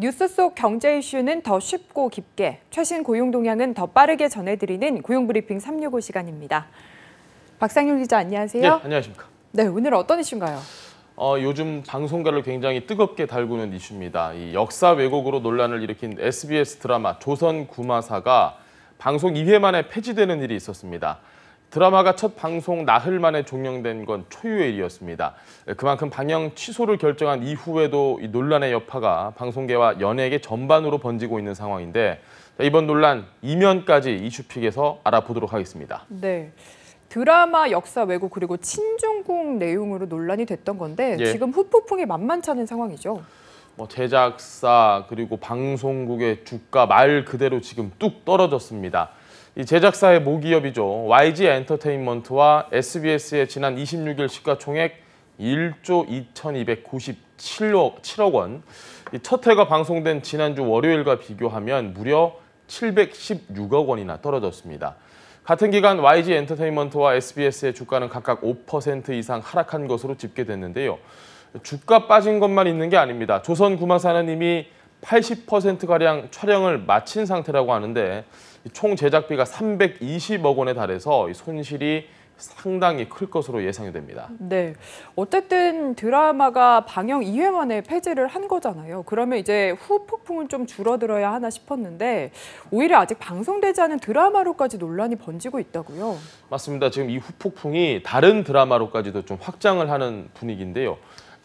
뉴스 속 경제 이슈는 더 쉽고 깊게, 최신 고용 동향은 더 빠르게 전해드리는 고용 브리핑 365 시간입니다. 박상윤 기자 안녕하세요. 네, 안녕하십니까. 네, 오늘 어떤 이슈인가요? 어, 요즘 방송가를 굉장히 뜨겁게 달구는 이슈입니다. 이 역사 왜곡으로 논란을 일으킨 SBS 드라마 조선 구마사가 방송 2회 만에 폐지되는 일이 있었습니다. 드라마가 첫 방송 나흘 만에 종영된 건 초유의 일이었습니다. 그만큼 방영 취소를 결정한 이후에도 논란의 여파가 방송계와 연예계 전반으로 번지고 있는 상황인데 이번 논란 이면까지 이슈픽에서 알아보도록 하겠습니다. 네. 드라마 역사 왜곡 그리고 친중공 내용으로 논란이 됐던 건데 예. 지금 후폭풍이 만만치 은 상황이죠. 뭐 제작사 그리고 방송국의 주가 말 그대로 지금 뚝 떨어졌습니다. 이 제작사의 모기업이죠. YG 엔터테인먼트와 SBS의 지난 26일 시가총액 1조 2,297억 7억 원. 첫 회가 방송된 지난주 월요일과 비교하면 무려 716억 원이나 떨어졌습니다. 같은 기간 YG 엔터테인먼트와 SBS의 주가는 각각 5% 이상 하락한 것으로 집계됐는데요. 주가 빠진 것만 있는 게 아닙니다. 조선구마사는 이미 80%가량 촬영을 마친 상태라고 하는데 총 제작비가 320억 원에 달해서 손실이 상당히 클 것으로 예상이 됩니다. 네. 어쨌든 드라마가 방영 2회 만에 폐지를 한 거잖아요. 그러면 이제 후폭풍은 좀 줄어들어야 하나 싶었는데 오히려 아직 방송되지 않은 드라마로까지 논란이 번지고 있다고요. 맞습니다. 지금 이 후폭풍이 다른 드라마로까지도 좀 확장을 하는 분위기인데요.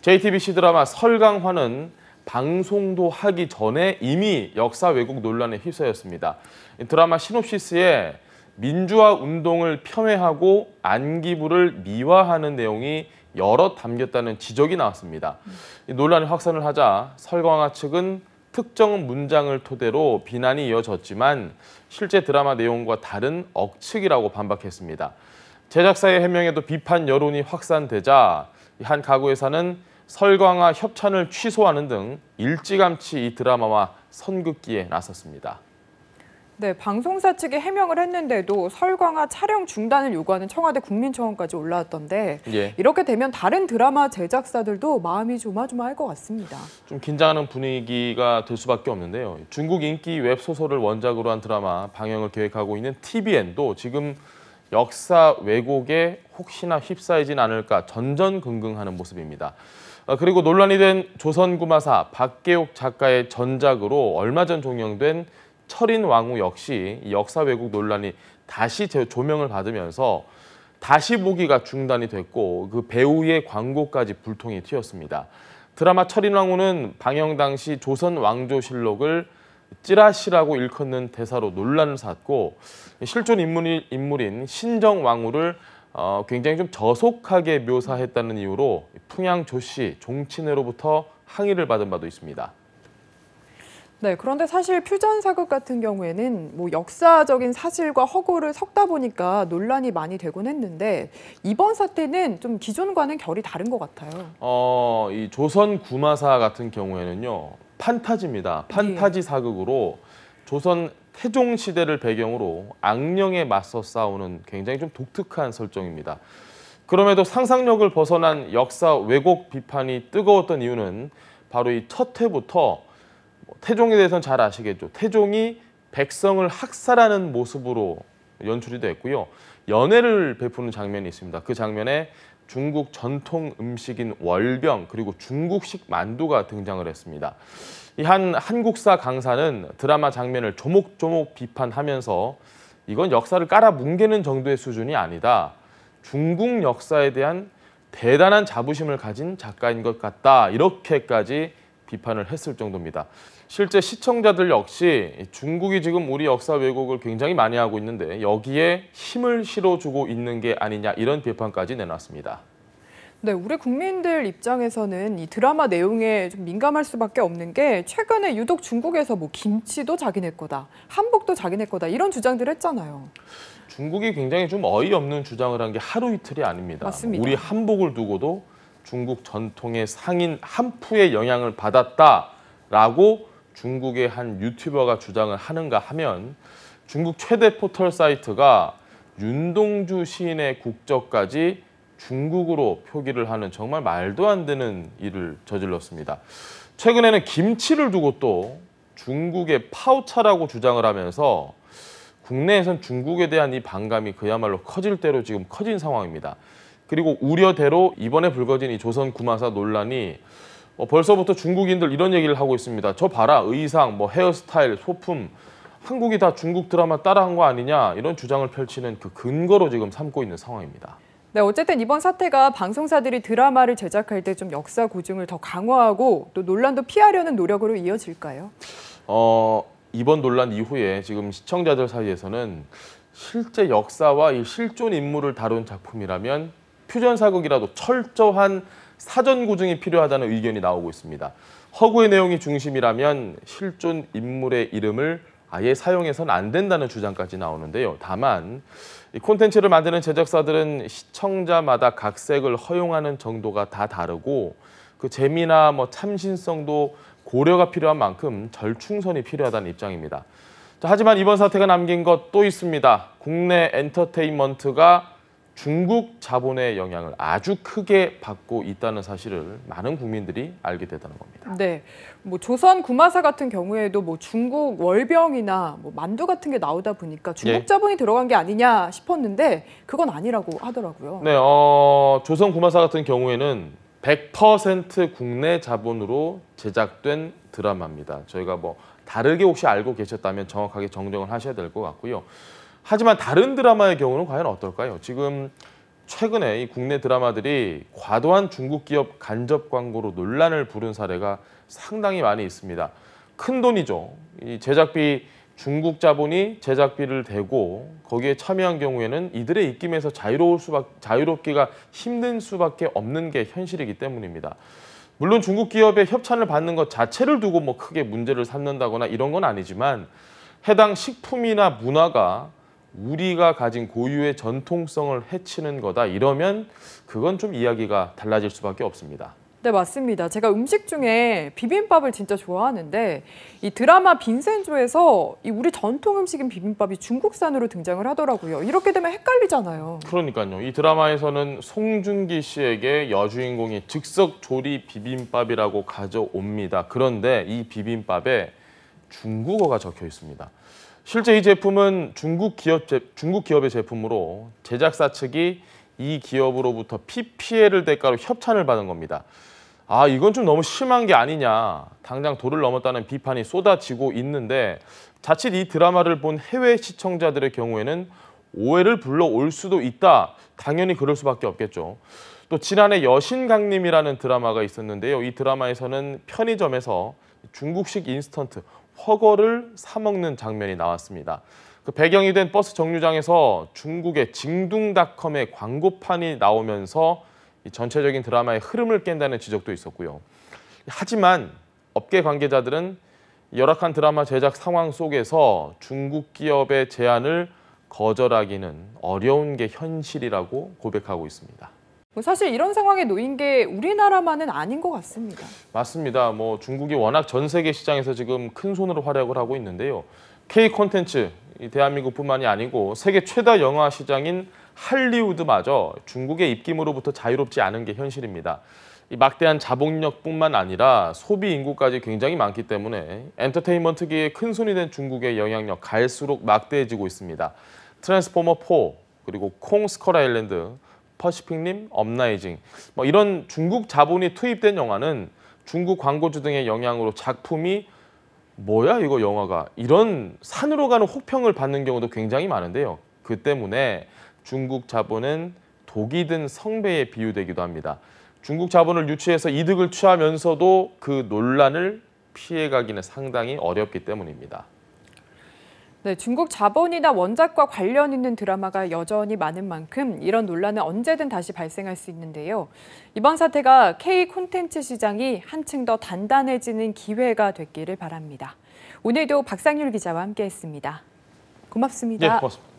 JTBC 드라마 설강화는 방송도 하기 전에 이미 역사 왜곡 논란에 휩싸였습니다. 드라마 시놉시스에 민주화 운동을 폄훼하고 안기부를 미화하는 내용이 여럿 담겼다는 지적이 나왔습니다. 논란이 확산을 하자 설광화 측은 특정 문장을 토대로 비난이 이어졌지만 실제 드라마 내용과 다른 억측이라고 반박했습니다. 제작사의 해명에도 비판 여론이 확산되자 한 가구회사는 설광화 협찬을 취소하는 등 일찌감치 이 드라마와 선긋기에 나섰습니다. 네, 방송사 측이 해명을 했는데도 설광화 촬영 중단을 요구하는 청와대 국민청원까지 올라왔던데 예. 이렇게 되면 다른 드라마 제작사들도 마음이 조마조마할 것 같습니다. 좀 긴장하는 분위기가 될 수밖에 없는데요. 중국 인기 웹소설을 원작으로 한 드라마 방영을 계획하고 있는 TVN도 지금 역사 왜곡에 혹시나 휩싸이진 않을까 전전긍긍하는 모습입니다. 아, 그리고 논란이 된 조선구마사 박계옥 작가의 전작으로 얼마 전 종영된 철인 왕후 역시 역사 왜곡 논란이 다시 조명을 받으면서 다시 보기가 중단이 됐고 그 배우의 광고까지 불통이 튀었습니다. 드라마 철인 왕후는 방영 당시 조선 왕조실록을 찌라시라고 일컫는 대사로 논란을 샀고 실존 인물인 신정 왕후를 어, 굉장히 좀 저속하게 묘사했다는 이유로 풍양 조씨 종친회로부터 항의를 받은 바도 있습니다. 네, 그런데 사실 퓨전 사극 같은 경우에는 뭐 역사적인 사실과 허구를 섞다 보니까 논란이 많이 되곤 했는데 이번 사태는 좀 기존과는 결이 다른 것 같아요. 어, 이 조선 구마사 같은 경우에는요 판타지입니다. 판타지 네. 사극으로 조선 태종 시대를 배경으로 악령에 맞서 싸우는 굉장히 좀 독특한 설정입니다. 그럼에도 상상력을 벗어난 역사 왜곡 비판이 뜨거웠던 이유는 바로 이첫 해부터 뭐 태종에 대해서는 잘 아시겠죠. 태종이 백성을 학살하는 모습으로 연출이 됐고요. 연애를 베푸는 장면이 있습니다. 그 장면에 중국 전통 음식인 월병 그리고 중국식 만두가 등장을 했습니다. 이 한 한국사 강사는 드라마 장면을 조목조목 비판하면서 이건 역사를 깔아 뭉개는 정도의 수준이 아니다. 중국 역사에 대한 대단한 자부심을 가진 작가인 것 같다. 이렇게까지 비판을 했을 정도입니다. 실제 시청자들 역시 중국이 지금 우리 역사 왜곡을 굉장히 많이 하고 있는데 여기에 힘을 실어주고 있는 게 아니냐 이런 비판까지 내놨습니다. 네, 우리 국민들 입장에서는 이 드라마 내용에 좀 민감할 수밖에 없는 게 최근에 유독 중국에서 뭐 김치도 자기네 거다, 한복도 자기네 거다 이런 주장들 했잖아요. 중국이 굉장히 좀 어이없는 주장을 한 게 하루 이틀이 아닙니다. 맞습니다. 우리 한복을 두고도 중국 전통의 상인 한푸의 영향을 받았다라고 중국의 한 유튜버가 주장을 하는가 하면 중국 최대 포털 사이트가 윤동주 시인의 국적까지 중국으로 표기를 하는 정말 말도 안 되는 일을 저질렀습니다. 최근에는 김치를 두고 또 중국의 파우차라고 주장을 하면서 국내에선 중국에 대한 이 반감이 그야말로 커질 대로 지금 커진 상황입니다. 그리고 우려대로 이번에 불거진 이 조선 구마사 논란이 어, 벌써부터 중국인들 이런 얘기를 하고 있습니다. 저 봐라 의상, 뭐 헤어스타일, 소품 한국이 다 중국 드라마 따라한 거 아니냐 이런 주장을 펼치는 그 근거로 지금 삼고 있는 상황입니다. 네, 어쨌든 이번 사태가 방송사들이 드라마를 제작할 때 좀 역사 고증을 더 강화하고 또 논란도 피하려는 노력으로 이어질까요? 어, 이번 논란 이후에 지금 시청자들 사이에서는 실제 역사와 이 실존 인물을 다룬 작품이라면 퓨전 사극이라도 철저한 사전 고증이 필요하다는 의견이 나오고 있습니다. 허구의 내용이 중심이라면 실존 인물의 이름을 아예 사용해서는 안 된다는 주장까지 나오는데요. 다만 이 콘텐츠를 만드는 제작사들은 시청자마다 각색을 허용하는 정도가 다 다르고 그 재미나 뭐 참신성도 고려가 필요한 만큼 절충선이 필요하다는 입장입니다. 자, 하지만 이번 사태가 남긴 것 또 있습니다. 국내 엔터테인먼트가 중국 자본의 영향을 아주 크게 받고 있다는 사실을 많은 국민들이 알게 되다는 겁니다. 네, 뭐 조선 구마사 같은 경우에도 뭐 중국 월병이나 뭐 만두 같은 게 나오다 보니까 중국 예. 자본이 들어간 게 아니냐 싶었는데 그건 아니라고 하더라고요. 네, 어, 조선 구마사 같은 경우에는 100% 국내 자본으로 제작된 드라마입니다. 저희가 뭐 다르게 혹시 알고 계셨다면 정확하게 정정을 하셔야 될 것 같고요. 하지만 다른 드라마의 경우는 과연 어떨까요? 지금 최근에 이 국내 드라마들이 과도한 중국 기업 간접 광고로 논란을 부른 사례가 상당히 많이 있습니다. 큰 돈이죠. 이 제작비 중국 자본이 제작비를 대고 거기에 참여한 경우에는 이들의 입김에서 자유로울 수밖 자유롭기가 힘든 수밖에 없는 게 현실이기 때문입니다. 물론 중국 기업의 협찬을 받는 것 자체를 두고 뭐 크게 문제를 삼는다거나 이런 건 아니지만 해당 식품이나 문화가 우리가 가진 고유의 전통성을 해치는 거다 이러면 그건 좀 이야기가 달라질 수밖에 없습니다. 네, 맞습니다. 제가 음식 중에 비빔밥을 진짜 좋아하는데 이 드라마 빈센조에서 이 우리 전통 음식인 비빔밥이 중국산으로 등장을 하더라고요. 이렇게 되면 헷갈리잖아요. 그러니까요. 이 드라마에서는 송중기 씨에게 여주인공이 즉석 조리 비빔밥이라고 가져옵니다. 그런데 이 비빔밥에 중국어가 적혀 있습니다. 실제 이 제품은 중국 기업 중국 기업의 제품으로 제작사 측이 이 기업으로부터 PPL을 대가로 협찬을 받은 겁니다. 아 이건 좀 너무 심한 게 아니냐 당장 도를 넘었다는 비판이 쏟아지고 있는데 자칫 이 드라마를 본 해외 시청자들의 경우에는 오해를 불러올 수도 있다 당연히 그럴 수밖에 없겠죠 또 지난해 여신강림이라는 드라마가 있었는데요 이 드라마에서는 편의점에서 중국식 인스턴트 허거를 사먹는 장면이 나왔습니다. 그 배경이 된 버스 정류장에서 중국의 징둥닷컴의 광고판이 나오면서 전체적인 드라마의 흐름을 깬다는 지적도 있었고요. 하지만 업계 관계자들은 열악한 드라마 제작 상황 속에서 중국 기업의 제안을 거절하기는 어려운 게 현실이라고 고백하고 있습니다. 사실 이런 상황에 놓인 게 우리나라만은 아닌 것 같습니다. 맞습니다. 뭐 중국이 워낙 전 세계 시장에서 지금 큰 손으로 활약을 하고 있는데요. K 콘텐츠 대한민국뿐만이 아니고 세계 최다 영화 시장인 할리우드마저 중국의 입김으로부터 자유롭지 않은 게 현실입니다. 이 막대한 자본력뿐만 아니라 소비 인구까지 굉장히 많기 때문에 엔터테인먼트계의 큰 손이 된 중국의 영향력 갈수록 막대해지고 있습니다. 트랜스포머 4 그리고 콩 스컬 아일랜드 퍼시픽님, 업라이징 뭐 이런 중국 자본이 투입된 영화는 중국 광고주 등의 영향으로 작품이 뭐야 이거 영화가 이런 산으로 가는 혹평을 받는 경우도 굉장히 많은데요. 그 때문에 중국 자본은 독이 든 성배에 비유되기도 합니다. 중국 자본을 유치해서 이득을 취하면서도 그 논란을 피해가기는 상당히 어렵기 때문입니다. 네, 중국 자본이나 원작과 관련 있는 드라마가 여전히 많은 만큼 이런 논란은 언제든 다시 발생할 수 있는데요. 이번 사태가 K 콘텐츠 시장이 한층 더 단단해지는 기회가 됐기를 바랍니다. 오늘도 박상률 기자와 함께했습니다. 고맙습니다. 네, 고맙습니다.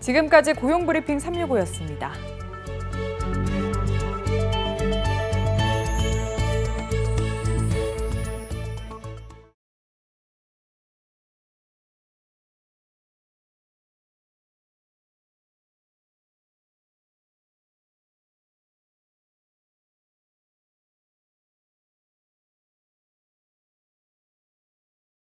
지금까지 고용브리핑 365였습니다.